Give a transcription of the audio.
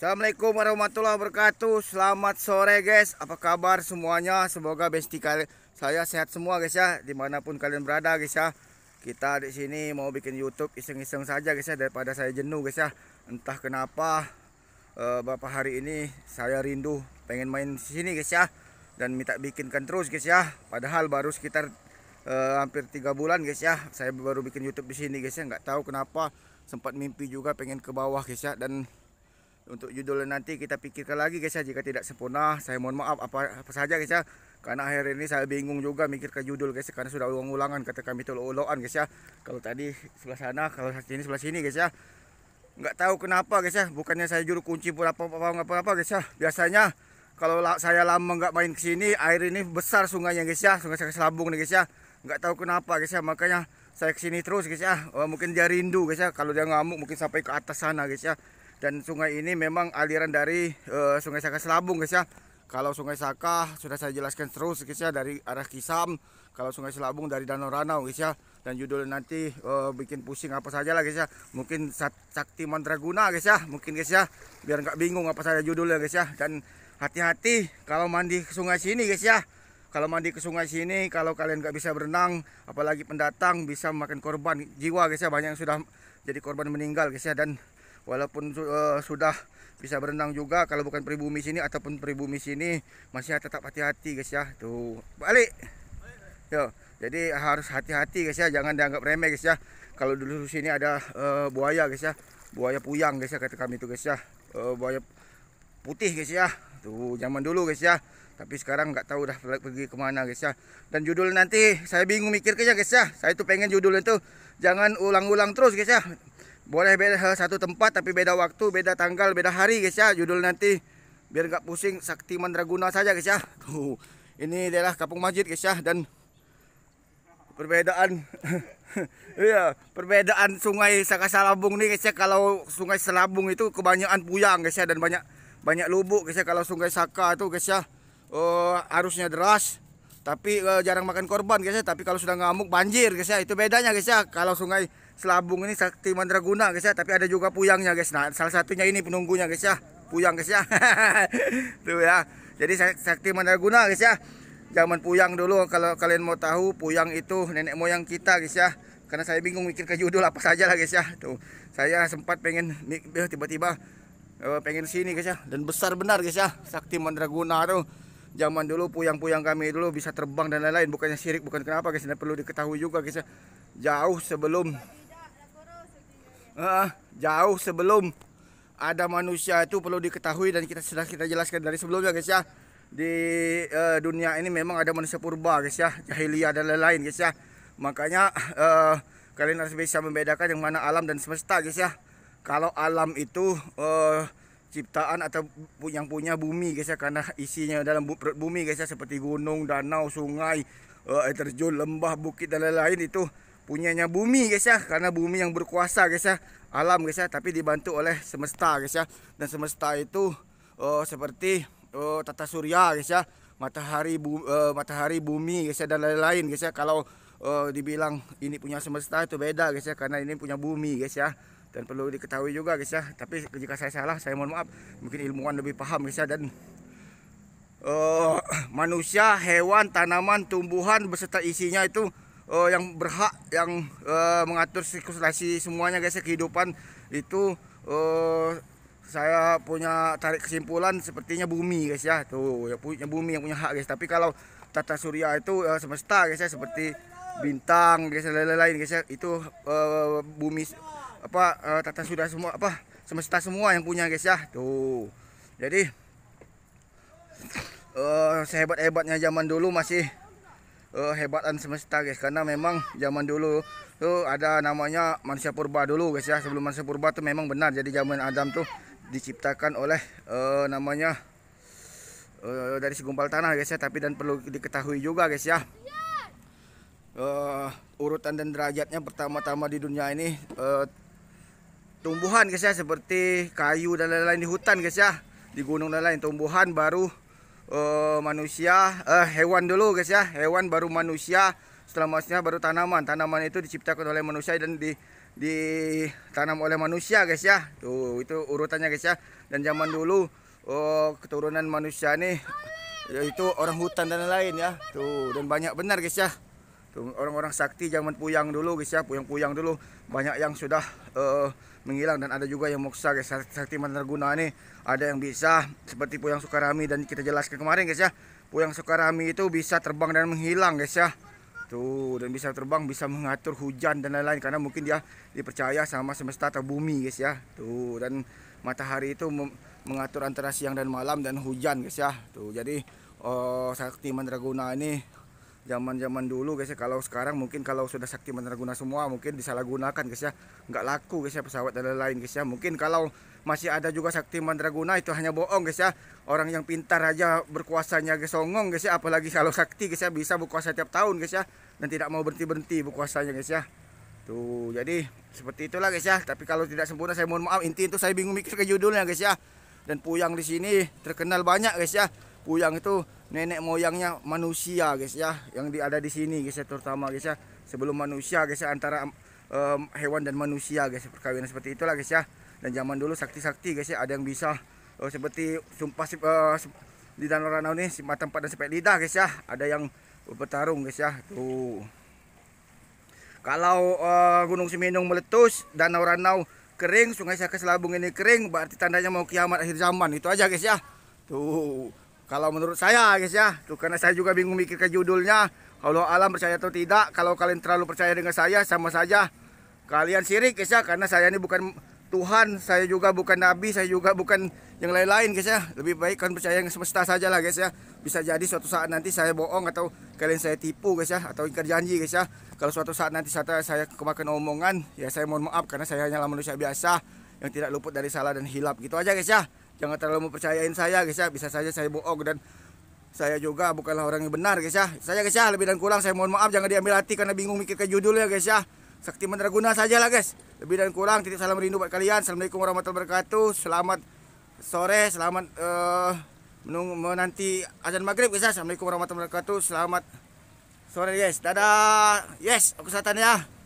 Assalamualaikum warahmatullahi wabarakatuh Selamat sore guys Apa kabar semuanya Semoga besti kalian Saya sehat semua guys ya Dimanapun kalian berada guys ya Kita di sini mau bikin youtube Iseng-iseng saja guys ya Daripada saya jenuh guys ya Entah kenapa eh, bapak Beberapa hari ini Saya rindu Pengen main sini guys ya Dan minta bikinkan terus guys ya Padahal baru sekitar Uh, hampir tiga bulan guys ya saya baru bikin YouTube di sini guys ya nggak tahu kenapa sempat mimpi juga pengen ke bawah guys ya dan untuk judul nanti kita pikirkan lagi guys ya jika tidak sempurna saya mohon maaf apa, apa saja guys ya karena akhir ini saya bingung juga mikir ke judul guys ya. karena sudah ulang-ulangan kata kami itu uloan, guys ya kalau tadi sebelah sana kalau sini sebelah sini guys ya nggak tahu kenapa guys ya bukannya saya juru kunci pun apa apa apa apa guys ya biasanya kalau saya lama nggak main ke sini air ini besar sungainya guys ya sungai Selabung nih guys ya nggak tahu kenapa guys ya makanya saya kesini terus guys ya oh, mungkin dia rindu guys ya kalau dia ngamuk mungkin sampai ke atas sana guys ya dan sungai ini memang aliran dari uh, Sungai Saka Selabung guys ya. Kalau Sungai Saka sudah saya jelaskan terus guys ya dari arah Kisam, kalau Sungai Selabung dari Danau Ranau guys ya. Dan judul nanti uh, bikin pusing apa saja lah guys ya. Mungkin Sakti Mandraguna guys ya, mungkin guys ya biar nggak bingung apa saja judulnya guys ya. Dan hati-hati kalau mandi ke sungai sini guys ya. Kalau mandi ke sungai sini, kalau kalian nggak bisa berenang, apalagi pendatang bisa makan korban jiwa guys ya. Banyak yang sudah jadi korban meninggal guys ya dan walaupun uh, sudah bisa berenang juga kalau bukan pribumi sini ataupun pribumi sini masih tetap hati-hati guys ya tuh balik yo jadi harus hati-hati guys ya jangan dianggap remeh guys ya kalau dulu sini ada uh, buaya guys ya buaya puyang guys ya kata kami itu guys ya uh, buaya putih guys ya tuh zaman dulu guys ya tapi sekarang nggak tahu udah pergi kemana guys ya dan judul nanti saya bingung mikirnya guys ya saya tuh pengen judul itu jangan ulang-ulang terus guys ya boleh beda satu tempat tapi beda waktu beda tanggal beda hari guys ya judul nanti biar nggak pusing sakti mandraguna saja guys ya tuh ini adalah kapung masjid guys ya dan perbedaan iya perbedaan sungai saka salabung nih guys ya kalau sungai Selabung itu kebanyakan puyang guys ya dan banyak banyak lubuk guys ya kalau sungai Saka itu guys ya uh, arusnya deras tapi uh, jarang makan korban guys ya tapi kalau sudah ngamuk banjir guys ya itu bedanya guys ya kalau sungai selabung ini sakti mandraguna guys ya tapi ada juga puyangnya guys nah salah satunya ini penunggunya guys ya puyang guys ya tuh ya jadi sakti mandraguna guys ya zaman puyang dulu kalau kalian mau tahu puyang itu nenek moyang kita guys ya karena saya bingung mikir ke judul apa saja lah guys ya tuh saya sempat pengen eh, tiba-tiba eh, pengen sini guys ya dan besar benar guys ya sakti mandraguna tuh zaman dulu puyang-puyang kami dulu bisa terbang dan lain-lain bukannya sirik, bukan kenapa guys dan perlu diketahui juga guys ya jauh sebelum uh, jauh sebelum ada manusia itu perlu diketahui dan kita sudah kita jelaskan dari sebelumnya guys ya di uh, dunia ini memang ada manusia purba guys ya jahiliyah dan lain-lain guys ya makanya uh, kalian harus bisa membedakan yang mana alam dan semesta guys ya kalau alam itu uh, ciptaan atau yang punya bumi guys ya karena isinya dalam perut bumi guys ya seperti gunung, danau, sungai, air terjun, lembah, bukit dan lain-lain itu punyanya bumi guys ya karena bumi yang berkuasa guys ya alam guys ya tapi dibantu oleh semesta guys ya dan semesta itu uh, seperti uh, tata surya guys ya matahari bu, uh, matahari bumi guys ya dan lain-lain guys ya kalau uh, dibilang ini punya semesta itu beda guys ya karena ini punya bumi guys ya dan perlu diketahui juga guys ya tapi jika saya salah saya mohon maaf mungkin ilmuwan lebih paham guys ya dan uh, manusia hewan tanaman tumbuhan beserta isinya itu uh, yang berhak yang uh, mengatur sirkulasi semuanya guys ya kehidupan itu uh, saya punya tarik kesimpulan sepertinya bumi guys ya tuh ya punya bumi yang punya hak guys tapi kalau tata surya itu uh, semesta guys ya seperti bintang guys ya, lain-lain guys ya itu uh, bumi apa uh, tata surya semua apa semesta semua yang punya guys ya tuh jadi uh, sehebat-hebatnya zaman dulu masih uh, hebatan semesta guys karena memang zaman dulu tuh eh, ada namanya manusia purba dulu guys ya sebelum manusia purba tuh memang benar jadi zaman Adam tuh diciptakan oleh uh, namanya uh, dari segumpal tanah guys ya tapi dan perlu diketahui juga guys ya uh, urutan dan derajatnya pertama-tama di dunia ini uh, tumbuhan guys ya seperti kayu dan lain-lain di hutan guys ya di gunung dan lain tumbuhan baru uh, manusia uh, hewan dulu guys ya hewan baru manusia setelah manusia baru tanaman tanaman itu diciptakan oleh manusia dan di ditanam oleh manusia guys ya tuh itu urutannya guys ya dan zaman dulu uh, keturunan manusia nih yaitu orang hutan dan lain ya tuh dan banyak benar guys ya orang-orang sakti zaman puyang dulu guys ya puyang-puyang dulu banyak yang sudah uh, menghilang dan ada juga yang moksa guys sakti mandraguna ini ada yang bisa seperti puyang sukarami dan kita jelaskan kemarin guys ya puyang sukarami itu bisa terbang dan menghilang guys ya tuh dan bisa terbang bisa mengatur hujan dan lain-lain karena mungkin dia dipercaya sama semesta atau bumi guys ya tuh dan matahari itu mengatur antara siang dan malam dan hujan guys ya tuh jadi oh, sakti mandraguna ini zaman-zaman dulu guys ya kalau sekarang mungkin kalau sudah sakti mandraguna semua mungkin disalahgunakan guys ya nggak laku guys ya pesawat dan lain-lain guys ya mungkin kalau masih ada juga sakti mandraguna itu hanya bohong guys ya orang yang pintar aja berkuasanya guys songong guys ya apalagi kalau sakti guys ya bisa berkuasa tiap tahun guys ya dan tidak mau berhenti-berhenti berkuasanya guys ya tuh jadi seperti itulah guys ya tapi kalau tidak sempurna saya mohon maaf inti itu saya bingung mikir ke judulnya guys ya dan puyang di sini terkenal banyak guys ya puyang itu nenek moyangnya manusia guys ya yang di, ada di sini guys ya terutama guys ya sebelum manusia guys ya antara um, hewan dan manusia guys ya, perkawinan seperti itulah guys ya dan zaman dulu sakti-sakti guys ya ada yang bisa uh, seperti sumpah uh, di danau ranau nih si mata empat dan sepet lidah guys ya ada yang bertarung guys ya tuh kalau uh, Gunung Seminung meletus danau ranau kering sungai saya ke Selabung ini kering berarti tandanya mau kiamat akhir zaman itu aja guys ya tuh kalau menurut saya guys ya, tuh karena saya juga bingung mikir ke judulnya. Kalau alam percaya atau tidak, kalau kalian terlalu percaya dengan saya sama saja kalian sirik guys ya karena saya ini bukan Tuhan, saya juga bukan nabi, saya juga bukan yang lain-lain guys ya. Lebih baik kan percaya yang semesta saja lah guys ya. Bisa jadi suatu saat nanti saya bohong atau kalian saya tipu guys ya atau ingkar janji guys ya. Kalau suatu saat nanti saya, saya kemakan omongan, ya saya mohon maaf karena saya hanyalah manusia biasa yang tidak luput dari salah dan hilap gitu aja guys ya jangan terlalu mempercayain saya guys ya bisa saja saya bohong dan saya juga bukanlah orang yang benar guys ya saya guys ya lebih dan kurang saya mohon maaf jangan diambil hati karena bingung mikir ke judul ya guys ya sakti menerguna saja lah guys lebih dan kurang titik salam rindu buat kalian assalamualaikum warahmatullahi wabarakatuh selamat sore selamat uh, eh, menunggu menanti azan maghrib guys ya assalamualaikum warahmatullahi wabarakatuh selamat sore guys dadah yes aku satan ya